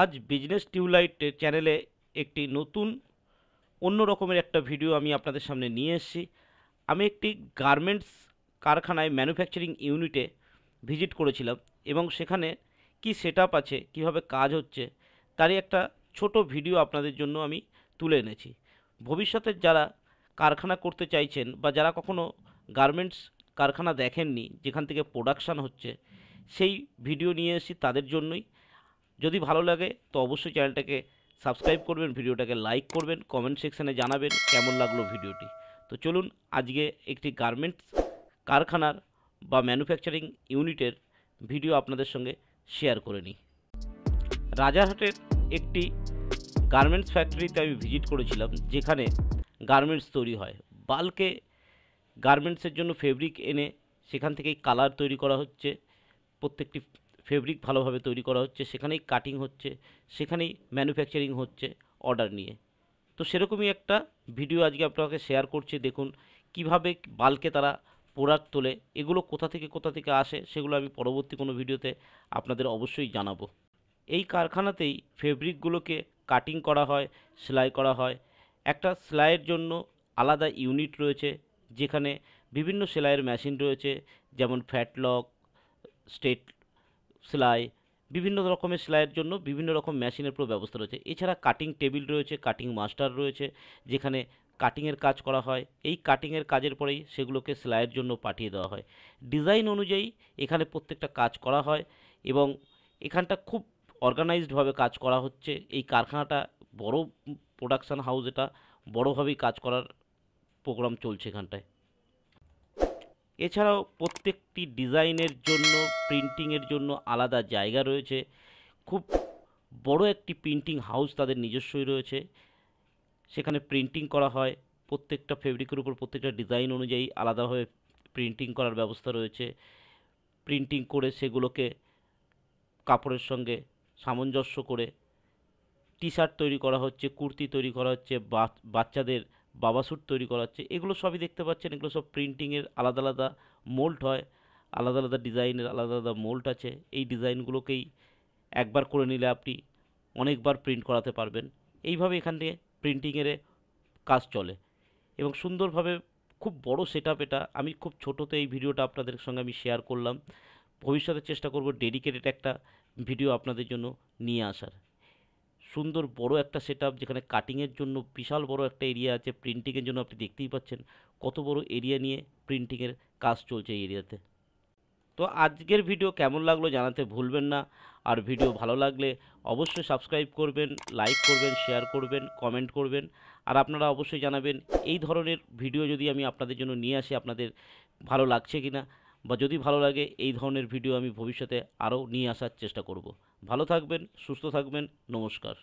আজ business tubelight চ্যানেলে একটি নতুন অন্য রকমের একটা ভিডিও আমি আপনাদের সামনে নিয়ে এসেছি আমি একটি গার্মেন্টস কারখানায় ম্যানুফ্যাকচারিং ইউনিটে ভিজিট করেছিলাম এবং সেখানে কি সেট আছে কিভাবে কাজ হচ্ছে তারই একটা ছোট ভিডিও আপনাদের জন্য আমি তুলে এনেছি ভবিষ্যতে যারা কারখানা করতে চাইছেন বা যারা কখনো গার্মেন্টস কারখানা দেখেননি যেখান থেকে প্রোডাকশান হচ্ছে সেই ভিডিও নিয়ে এসেছি তাদের জন্যই যদি ভালো লাগে তো অবশ্যই চ্যানেলটাকে সাবস্ক্রাইব করবেন ভিডিওটাকে লাইক করবেন কমেন্ট সেকশানে জানাবেন কেমন লাগলো ভিডিওটি তো চলুন আজকে একটি গার্মেন্টস কারখানার বা ম্যানুফ্যাকচারিং ইউনিটের ভিডিও আপনাদের সঙ্গে শেয়ার করে নিই রাজারহাটের একটি গার্মেন্টস ফ্যাক্টরিতে আমি ভিজিট করেছিলাম যেখানে গার্মেন্টস তৈরি হয় বালকে গার্মেন্টসের জন্য ফেব্রিক এনে সেখান থেকেই কালার তৈরি করা হচ্ছে প্রত্যেকটি ফেব্রিক ভালোভাবে তৈরি করা হচ্ছে সেখানেই কাটিং হচ্ছে সেখানেই ম্যানুফ্যাকচারিং হচ্ছে অর্ডার নিয়ে তো সেরকমই একটা ভিডিও আজকে আপনাকে শেয়ার করছি দেখুন কিভাবে বালকে তারা পোড়াক তোলে এগুলো কোথা থেকে কোথা থেকে আসে সেগুলো আমি পরবর্তী কোনো ভিডিওতে আপনাদের অবশ্যই জানাবো এই কারখানাতেই ফেব্রিকগুলোকে কাটিং করা হয় সেলাই করা হয় একটা সেলাইয়ের জন্য আলাদা ইউনিট রয়েছে যেখানে বিভিন্ন সেলাইয়ের মেশিন রয়েছে যেমন ফ্যাটলক স্টেট সেলাই বিভিন্ন রকমের সেলাইয়ের জন্য বিভিন্ন রকম মেশিনের পুরো ব্যবস্থা রয়েছে এছাড়া কাটিং টেবিল রয়েছে কাটিং মাস্টার রয়েছে যেখানে কাটিংয়ের কাজ করা হয় এই কাটিংয়ের কাজের পরেই সেগুলোকে সেলাইয়ের জন্য পাঠিয়ে দেওয়া হয় ডিজাইন অনুযায়ী এখানে প্রত্যেকটা কাজ করা হয় এবং এখানটা খুব অর্গানাইজডভাবে কাজ করা হচ্ছে এই কারখানাটা বড় প্রোডাকশান হাউস এটা বড়োভাবেই কাজ করার প্রোগ্রাম চলছে এখানটায় এছাড়াও প্রত্যেকটি ডিজাইনের জন্য প্রিন্টিংয়ের জন্য আলাদা জায়গা রয়েছে খুব বড় একটি প্রিন্টিং হাউস তাদের নিজস্বই রয়েছে সেখানে প্রিন্টিং করা হয় প্রত্যেকটা ফেব্রিকের উপর প্রত্যেকটা ডিজাইন অনুযায়ী আলাদাভাবে প্রিন্টিং করার ব্যবস্থা রয়েছে প্রিন্টিং করে সেগুলোকে কাপড়ের সঙ্গে সামঞ্জস্য করে টি শার্ট তৈরি করা হচ্ছে কুর্তি তৈরি করা হচ্ছে বাচ্চাদের বাবাসুট তৈরি করা হচ্ছে এগুলো সবই দেখতে পাচ্ছেন এগুলো সব প্রিন্টিংয়ের আলাদা আলাদা মোল্ট হয় আলাদা আলাদা ডিজাইনের আলাদা আলাদা মোল্ট আছে এই ডিজাইনগুলোকেই একবার করে নিলে আপনি অনেকবার প্রিন্ট করাতে পারবেন এইভাবে এখান থেকে প্রিন্টিংয়ের কাজ চলে এবং সুন্দরভাবে খুব বড় সেট এটা আমি খুব ছোটোতে এই ভিডিওটা আপনাদের সঙ্গে আমি শেয়ার করলাম ভবিষ্যতে চেষ্টা করব ডেডিকেটেড একটা ভিডিও আপনাদের জন্য নিয়ে আসার সুন্দর বড় একটা সেট যেখানে কাটিংয়ের জন্য বিশাল বড় একটা এরিয়া আছে প্রিন্টিংয়ের জন্য আপনি দেখতেই পাচ্ছেন কত বড় এরিয়া নিয়ে প্রিন্টিংয়ের কাজ চলছে এই এরিয়াতে তো আজকের ভিডিও কেমন লাগলো জানাতে ভুলবেন না আর ভিডিও ভালো লাগলে অবশ্যই সাবস্ক্রাইব করবেন লাইক করবেন শেয়ার করবেন কমেন্ট করবেন আর আপনারা অবশ্যই জানাবেন এই ধরনের ভিডিও যদি আমি আপনাদের জন্য নিয়ে আসি আপনাদের ভালো লাগছে কিনা বা যদি ভালো লাগে এই ধরনের ভিডিও আমি ভবিষ্যতে আরও নিয়ে আসার চেষ্টা করব ভালো থাকবেন সুস্থ থাকবেন নমস্কার